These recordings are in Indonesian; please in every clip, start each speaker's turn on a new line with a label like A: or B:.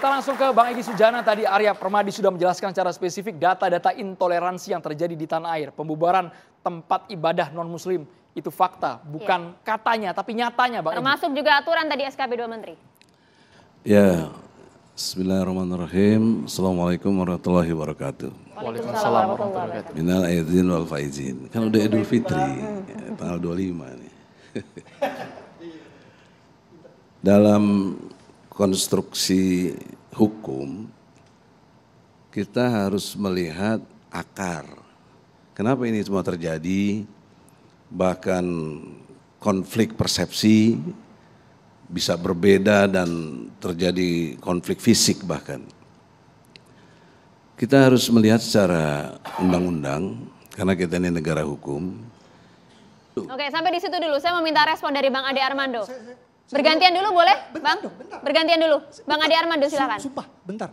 A: Kita langsung ke Bang Egy Sujana tadi Arya Permadi sudah menjelaskan secara spesifik data-data intoleransi yang terjadi di tanah air, pembubaran tempat ibadah non muslim itu fakta, iya. bukan ya. katanya tapi nyatanya Bang. Termasuk juga aturan tadi SKB 2 Menteri.
B: Ya, Bismillahirrahmanirrahim. Assalamualaikum warahmatullahi wabarakatuh. Waalaikumsalam warahmatullahi wabarakatuh. Minal aidzin wal faizin. Kan udah Idul Fitri dua tanggal 25 nih. Dalam konstruksi hukum kita harus melihat akar. Kenapa ini semua terjadi? Bahkan konflik persepsi bisa berbeda dan terjadi konflik fisik bahkan. Kita harus melihat secara undang-undang karena kita ini negara hukum.
A: Oke, sampai di situ dulu. Saya meminta respon dari Bang Ade Armando. Bergantian dulu boleh, bentar Bang? Dong, bentar. Bergantian dulu. Bentar. Bang Ade Armando silakan. Sumpah, bentar.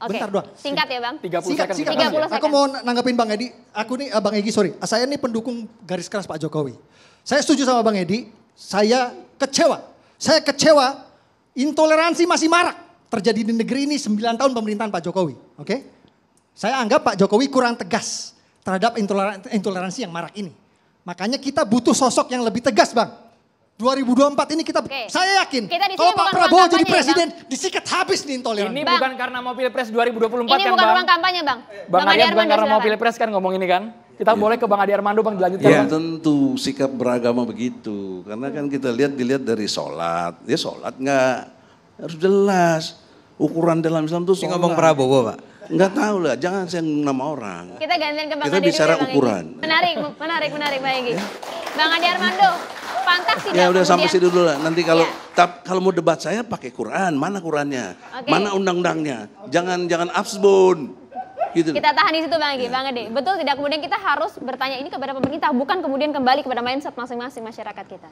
A: Okay. Bentar doang. Singkat ya Bang. 30 singkat, second. Singkat, 30 second. Aku mau nanggapin Bang Edi. Aku nih eh, Bang Egi sorry. Saya nih pendukung garis keras Pak Jokowi. Saya setuju sama Bang Edi. Saya kecewa. Saya kecewa intoleransi masih marak terjadi di negeri ini 9 tahun pemerintahan Pak Jokowi. Oke? Okay? Saya anggap Pak Jokowi kurang tegas terhadap intoleransi yang marak ini. Makanya kita butuh sosok yang lebih tegas, Bang. 2024 ini kita okay. saya yakin Kita di kalau Pak Prabowo jadi presiden presiden disikat habis nih intoleran. Ini Bang. bukan karena mau pilpres 2024 Ini kan bukan Bang? bukan kampanye bang. Bang Adi Armando bukan karena mau pilpres kan ngomong ini kan? Kita iya. boleh ke Bang Adi Armando Bang dilanjutkan Ya
B: tentu sikap beragama begitu. Karena kan kita lihat dilihat dari sholat. Ya sholat nggak harus jelas. Ukuran dalam Islam itu Ini ngomong Prabowo Pak. Nggak tahu lah, jangan saya nama orang. Kita gantian ke Bang Adi Kita bicara ya, ukuran. Menarik, menarik, menarik Bang Egy. Ya. Bang Adi Armando, pantas tidak. Ya udah sampai situ dulu lah. Nanti kalau ya. tap, kalau mau debat saya pakai Quran, mana Qurannya? Okay. Mana undang-undangnya? Jangan jangan absbon. Gitu. Kita
A: tahan di situ Bang Egi, ya. Bang Ade. Iya. Betul tidak kemudian kita harus bertanya ini kepada pemerintah, bukan kemudian kembali kepada mindset masing-masing masyarakat kita.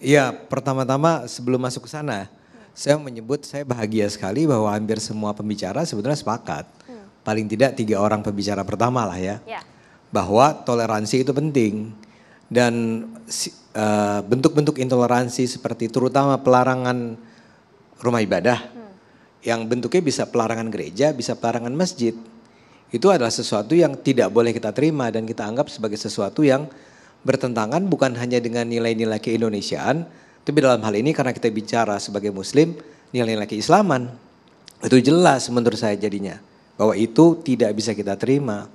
A: Iya, pertama-tama sebelum masuk ke sana, saya menyebut saya bahagia sekali bahwa hampir semua pembicara sebetulnya sepakat. Hmm. Paling tidak tiga orang pembicara pertama lah ya. ya. Bahwa toleransi itu penting. Dan si, Eh, bentuk-bentuk intoleransi seperti terutama pelarangan rumah ibadah hmm. yang bentuknya bisa pelarangan gereja, bisa pelarangan masjid. Itu adalah sesuatu yang tidak boleh kita terima dan kita anggap sebagai sesuatu yang bertentangan bukan hanya dengan nilai-nilai keindonesiaan, tapi dalam hal ini karena kita bicara sebagai muslim, nilai-nilai keislaman. Itu jelas menurut saya jadinya bahwa itu tidak bisa kita terima.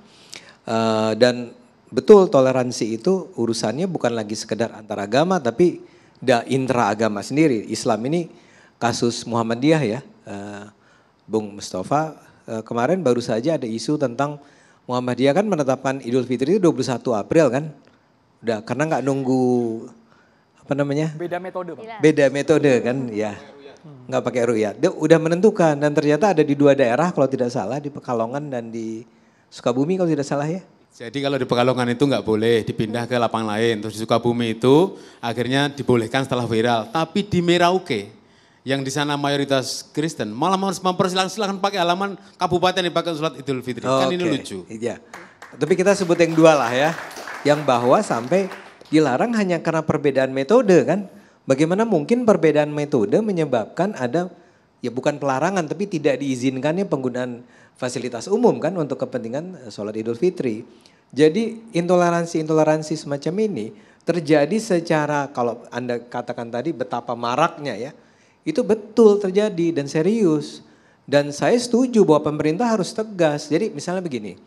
A: Uh, dan betul toleransi itu urusannya bukan lagi sekedar antar agama tapi da intra agama sendiri. Islam ini kasus Muhammadiyah ya. Eh, Bung Mustafa eh, kemarin baru saja ada isu tentang Muhammadiyah kan menetapkan Idul Fitri itu 21 April kan. Udah karena nggak nunggu apa namanya? Beda metode, Pak. Iya. Beda metode kan ya. Nggak pakai ruyat. Dia udah menentukan dan ternyata ada di dua daerah kalau tidak salah di Pekalongan dan di Sukabumi kalau tidak salah ya jadi kalau di Pekalongan itu nggak boleh dipindah ke lapang lain. Terus di Sukabumi itu akhirnya dibolehkan setelah viral. Tapi di Merauke yang di sana mayoritas Kristen malah harus mempersilahkan silahkan pakai halaman kabupaten dipakai surat Idul Fitri. Oh, kan okay. ini lucu. Iya. Tapi kita sebut yang dua lah ya. Yang bahwa sampai dilarang hanya karena perbedaan metode kan. Bagaimana mungkin perbedaan metode menyebabkan ada ya bukan pelarangan tapi tidak diizinkannya penggunaan fasilitas umum kan untuk kepentingan eh, sholat idul fitri. Jadi intoleransi-intoleransi semacam ini terjadi secara kalau Anda katakan tadi betapa maraknya ya. Itu betul terjadi dan serius. Dan saya setuju bahwa pemerintah harus tegas. Jadi misalnya begini,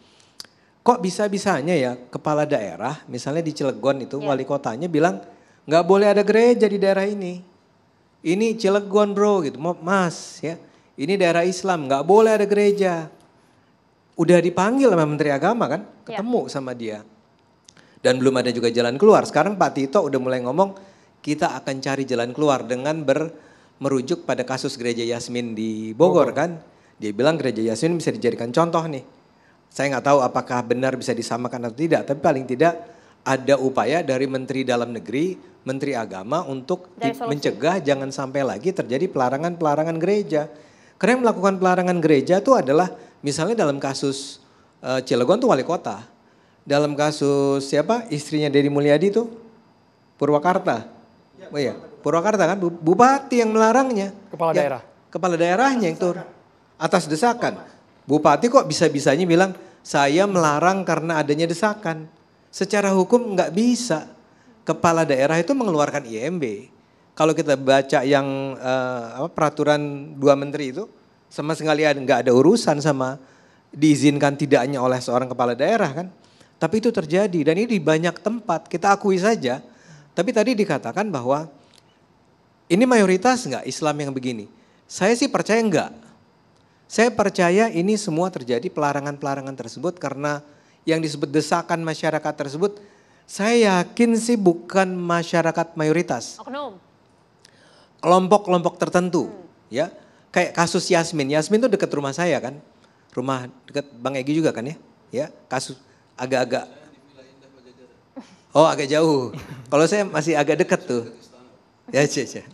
A: kok bisa-bisanya ya kepala daerah misalnya di Cilegon itu ya. wali kotanya bilang nggak boleh ada gereja di daerah ini. Ini Cilegon bro gitu, mas ya. Ini daerah Islam, nggak boleh ada gereja udah dipanggil sama Menteri Agama kan, iya. ketemu ya. sama dia. Dan belum ada juga jalan keluar. Sekarang Pak Tito udah mulai ngomong kita akan cari jalan keluar dengan ber, merujuk pada kasus gereja Yasmin di Bogor, Bogor. kan. Dia bilang gereja Yasmin bisa dijadikan contoh nih. Saya nggak tahu apakah benar bisa disamakan atau tidak, tapi paling tidak ada upaya dari Menteri Dalam Negeri, Menteri Agama untuk mencegah jangan sampai lagi terjadi pelarangan-pelarangan gereja. Karena yang melakukan pelarangan gereja itu adalah Misalnya dalam kasus uh, Cilegon tuh wali kota. Dalam kasus siapa? Istrinya Dedi Mulyadi tuh Purwakarta. Ya, oh iya, Purwakarta kan bupati yang melarangnya. Kepala ya, daerah. Kepala daerahnya yang itu atas desakan. Bupati kok bisa-bisanya bilang saya melarang karena adanya desakan. Secara hukum nggak bisa. Kepala daerah itu mengeluarkan IMB. Kalau kita baca yang uh, apa, peraturan dua menteri itu, sama sekali nggak ada urusan sama diizinkan tidaknya oleh seorang kepala daerah kan. Tapi itu terjadi dan ini di banyak tempat kita akui saja. Tapi tadi dikatakan bahwa ini mayoritas nggak Islam yang begini. Saya sih percaya nggak. Saya percaya ini semua terjadi pelarangan-pelarangan tersebut karena yang disebut desakan masyarakat tersebut saya yakin sih bukan masyarakat mayoritas. Kelompok-kelompok tertentu, hmm. ya kayak kasus Yasmin. Yasmin tuh deket rumah saya kan. Rumah deket Bang Egi juga kan ya. Ya, kasus agak-agak Oh, agak jauh. Kalau saya masih agak deket tuh. Ya, cie cie,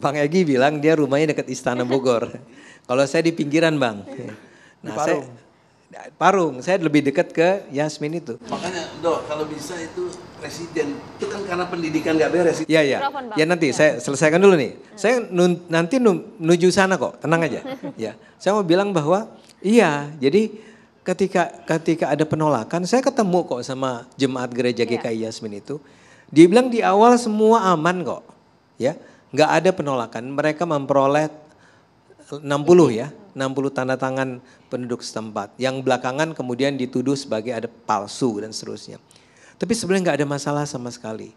A: Bang Egi bilang dia rumahnya dekat Istana Bogor. Kalau saya di pinggiran, Bang. Nah, di
B: Parung. saya
A: Parung, saya lebih dekat ke Yasmin itu.
B: Makanya dok kalau bisa itu presiden itu kan karena pendidikan nggak beres. Iya iya. Ya
A: nanti ya. saya selesaikan dulu nih. Hmm. Saya nun, nanti menuju sana kok, tenang aja. ya. Saya mau bilang bahwa iya, jadi ketika ketika ada penolakan, saya ketemu kok sama jemaat gereja GKI ya. Yasmin itu. Dia bilang di awal semua aman kok. Ya, nggak ada penolakan. Mereka memperoleh 60 ya 60 tanda tangan penduduk setempat. Yang belakangan kemudian dituduh sebagai ada palsu dan seterusnya. Tapi sebenarnya nggak ada masalah sama sekali.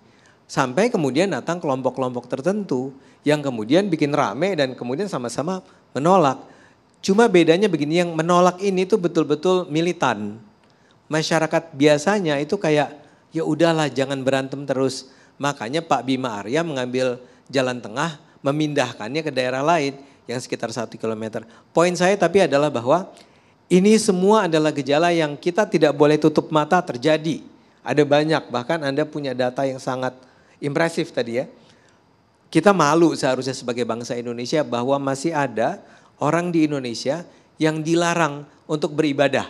A: Sampai kemudian datang kelompok-kelompok tertentu yang kemudian bikin rame dan kemudian sama-sama menolak. Cuma bedanya begini, yang menolak ini tuh betul-betul militan. Masyarakat biasanya itu kayak ya udahlah jangan berantem terus. Makanya Pak Bima Arya mengambil jalan tengah memindahkannya ke daerah lain yang sekitar satu kilometer. Poin saya tapi adalah bahwa ini semua adalah gejala yang kita tidak boleh tutup mata terjadi. Ada banyak, bahkan Anda punya data yang sangat impresif tadi ya. Kita malu seharusnya sebagai bangsa Indonesia bahwa masih ada orang di Indonesia yang dilarang untuk beribadah.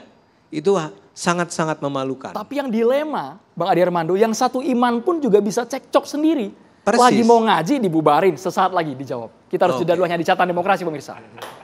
A: Itu sangat-sangat memalukan. Tapi yang dilema, Bang Adi Armando, yang satu iman pun juga bisa cekcok sendiri. Persis. Lagi mau ngaji dibubarin, sesaat lagi dijawab. Kita harus okay. jeda dulu hanya di catatan demokrasi pemirsa.